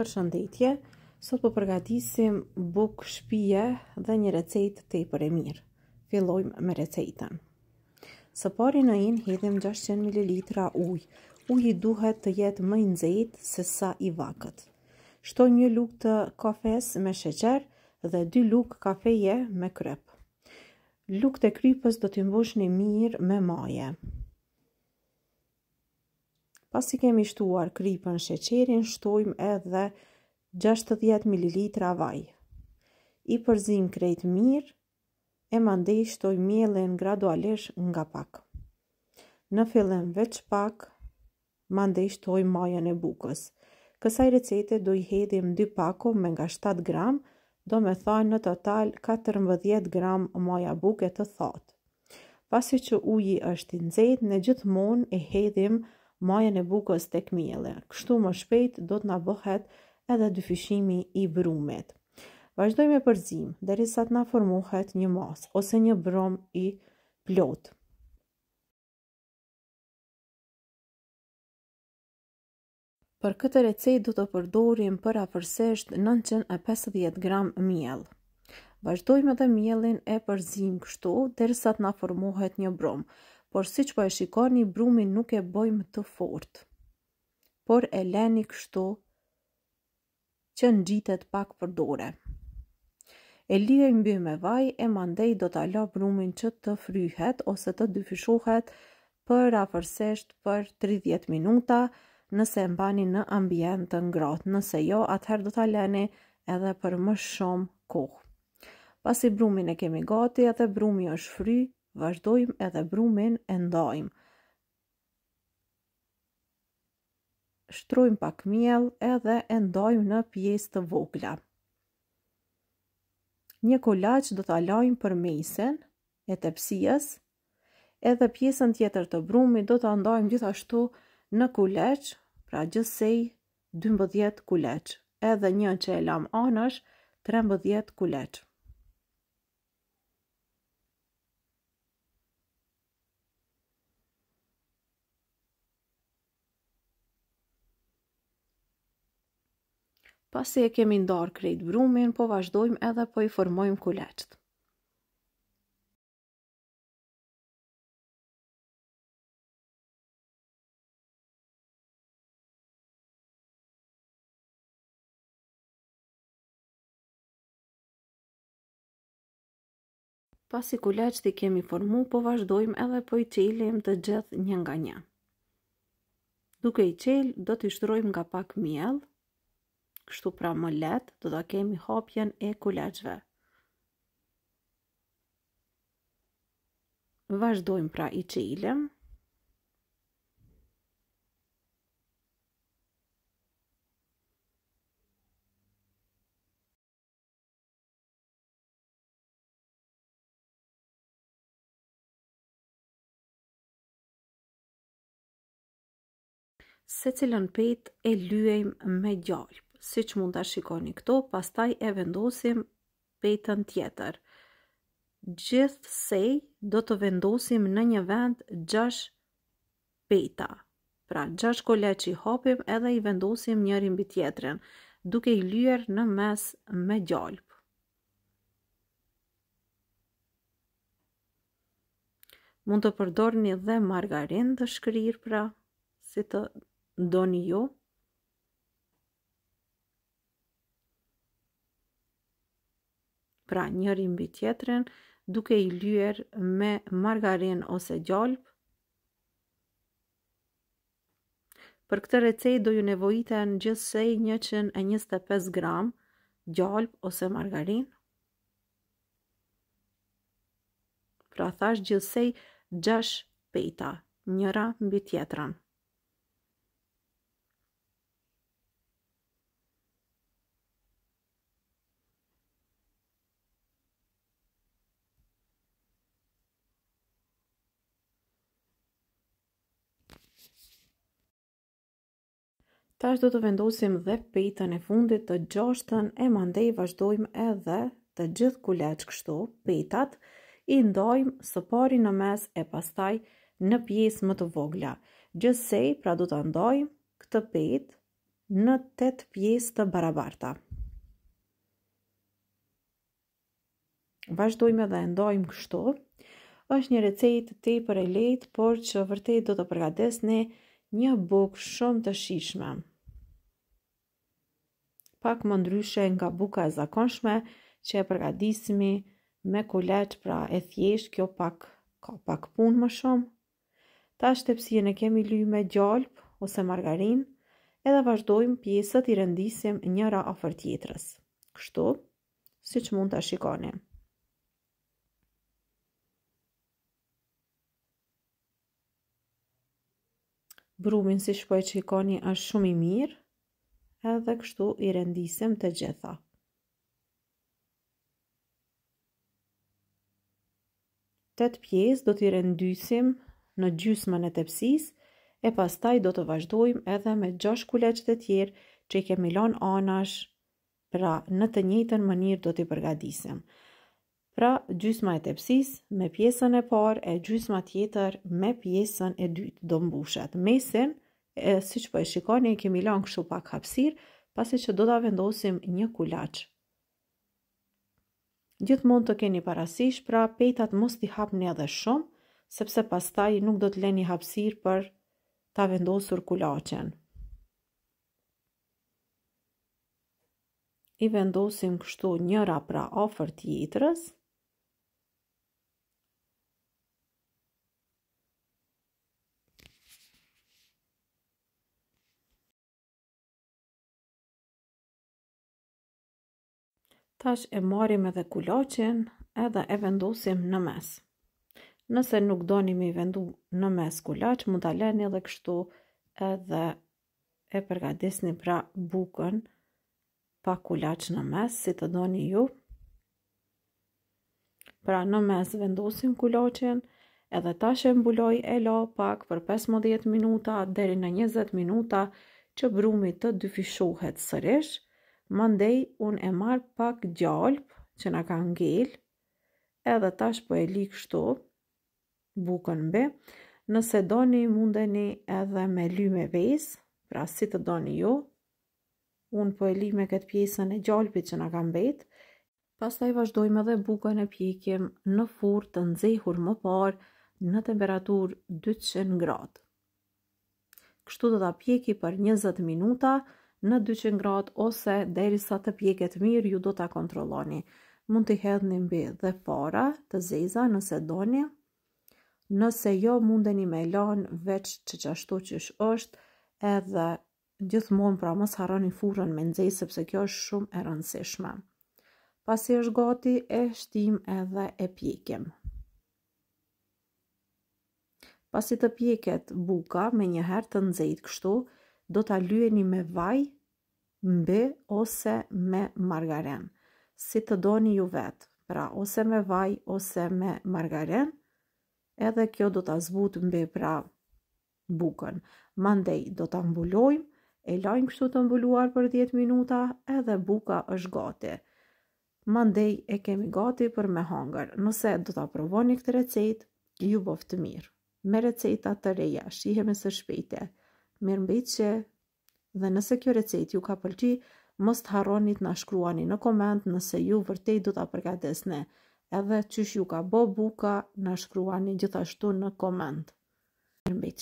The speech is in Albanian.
për shëndetje, sot po përgatisim buk shpije dhe një recetë të i për e mirë. Filojmë me recetën. Së pari në inë, hedhim 600 ml uj. Uj i duhet të jetë më nëzit se sa i vakët. Shtoj një lukë të kafes me sheqer dhe dy lukë kafeje me krep. Lukë të krypës do të mbush një mirë me maje. Pas i kemi shtuar krypën sheqerin, shtojmë edhe 60 ml vaj. I përzim krejt mirë, e mandej shtoj mjelen gradualesh nga pak. Në fillim veç pak, mandej shtoj majën e bukës. Kësaj recete do i hedhim 2 pako me nga 7 gram, do me thaj në total 14 gram maja buke të thot. Pas i që uji është të nëzit, në gjithmon e hedhim mjelen majën e bukës të këmjele. Kështu më shpejt do të nabohet edhe dyfishimi i brumet. Vajzdoj me përzim, dhe risat na formohet një mas, ose një brum i plot. Për këtë recet do të përdorim për a përsesht 950 gram mjel. Vajzdoj edhe dhe mjelin e përzim kështu, dhe risat na formohet një brum por si që po e shikoni, brumin nuk e bojmë të fort. Por e leni kështu që në gjitet pak për dore. E lirë në bëjmë e vaj, e mandej do të ala brumin që të fryhet ose të dyfishohet për a përsesht për 30 minuta nëse mbani në ambient të ngrot. Nëse jo, atëherë do të aleni edhe për më shumë kohë. Pas i brumin e kemi gati, atë brumi është fry, vazhdojmë edhe brumin e ndajmë. Shtrojmë pak miel edhe e ndajmë në pjesë të vogla. Një kolaq do të alajmë për mesin e tepsijës, edhe pjesën tjetër të brumit do të ndojmë gjithashtu në kuleq, pra gjësej 12 kuleq, edhe një që e lam anësh 13 kuleqë. pasi e kemi ndarë krejt brumin, po vazhdojmë edhe po i formojmë kuleqt. Pasi kuleqt i kemi formu, po vazhdojmë edhe po i qelim të gjithë një nga një. Duke i qelë, do t'i shtrojmë nga pak mjellë, kështu pra më letë do të kemi hapjen e kulegjve. Vazhdojmë pra i qilëm. se cilën pet e lyejmë me gjallë si që mund të shikoni këto, pastaj e vendosim pejtën tjetër. Gjithë sej do të vendosim në një vend 6 pejta. Pra, 6 kole që i hopim edhe i vendosim njëri mbi tjetërin, duke i lyer në mes me gjallë. mund të përdorni dhe margarin të shkrir pra, si të doni ju. Jo. pra njëri mbi tjetrën, duke i lyer me margarin ose gjolp. Për këtë recej do ju nevojitë në gjësej 125 gram gjolp ose margarin. Pra thash gjësej 6 pejta, njëra mbi tjetrën. Tash do të vendosim dhe pejtën e fundit të gjashtën e mandej vazhdojmë edhe të gjithë kuleqë kështu pejtat, i ndojmë së pari në mes e pastaj në pjesë më të vogla. Gjësej pra do të ndojmë këtë pejtë në 8 pjesë të barabarta. Vazhdojmë edhe ndojmë kështu. është një recejt të i e lejtë, por që vërtet do të përgatesni një bukë shumë të shishme pak më ndryshe nga buka e zakonshme që e përgadisimi me kolet pra e thjesht, kjo pak, ka pak pun më shumë. Ta shtepsien e kemi luj me gjolp ose margarin edhe vazhdojmë pjesët i rendisim njëra afer tjetrës. Kështu, si që mund të shikoni. Brumin si po shpoj që ikoni është shumë i mirë edhe kështu i rendisim të gjitha. Tëtë pjesë do t'i rendisim në gjysmën e tepsis, e pas taj do të vazhdojmë edhe me gjash kuleq e tjerë që i kemi lan anash, pra në të njëtën mënir do t'i përgadisim. Pra gjysma e tepsis me pjesën e parë, e gjysma tjetër me pjesën e dytë do mbushat. Mesin, e si që po e shikoni, kemi lanë kështu pak hapsir, pasi që do të vendosim një kulaq. Gjithë mund të keni parasish, pra pejtat mos t'i hapni edhe shumë, sepse pas taj nuk do t'le një hapsir për t'a vendosur kulaqen. I vendosim kështu njëra pra ofër t'jitrës, Tash e marim edhe kulacin edhe e vendosim në mes. Nëse nuk doni me i vendu në mes kulac, mund të leni edhe kështu edhe e përgatisni pra bukën pa kulac në mes, si të doni ju. Pra në mes vendosim kulacin edhe tash e mbuloj e lo pak për 15 minuta deri në 20 minuta që brumi të dyfishohet sërish. Mandej unë e marë pak gjalp që nga ka ngel, edhe tash po e likë shtu bukën mbe, nëse doni mundeni edhe me ly me vez, pra si të doni ju, unë po e li me këtë pjesën e gjalpit që nga ka mbet, pas të i vazhdojmë edhe bukën e pjekim në furë të nxehur më parë në temperaturë 200 gradë. Kështu do ta pjeki për 20 minuta, nështë në 200 grad ose deri sa të pjeket mirë ju do të kontroloni. Mund të hedhni mbi dhe para të zeza nëse doni. Nëse jo mundeni me lanë veç që qashtu që është edhe gjithmonë pra mos harroni furën me nxehtë sepse kjo është shumë e rëndësishme. Pasi është gati e shtim edhe e pjekim. Pasi të pjeket buka me një herë të nxehtë kështu, do ta lyeni me vaj mbë, ose me margarin, si të doni ju vet. Pra ose me vaj ose me margarin, edhe kjo do ta zbut mbë, pra bukën. Mandej do ta mbulojmë, e lajmë kështu të mbuluar për 10 minuta edhe buka është gati. Mandej e kemi gati për me hangër. Nëse do ta provoni këtë recetë, ju boftë mirë. Me recetat të reja, shihemi së shpejtë. Mirë mbi që dhe nëse kjo recet ju ka pëlqy, mos të harronit na shkruani në koment nëse ju vërtet do ta përgatisni. Edhe çysh ju ka bë buka, na shkruani gjithashtu në koment. Mirë mbi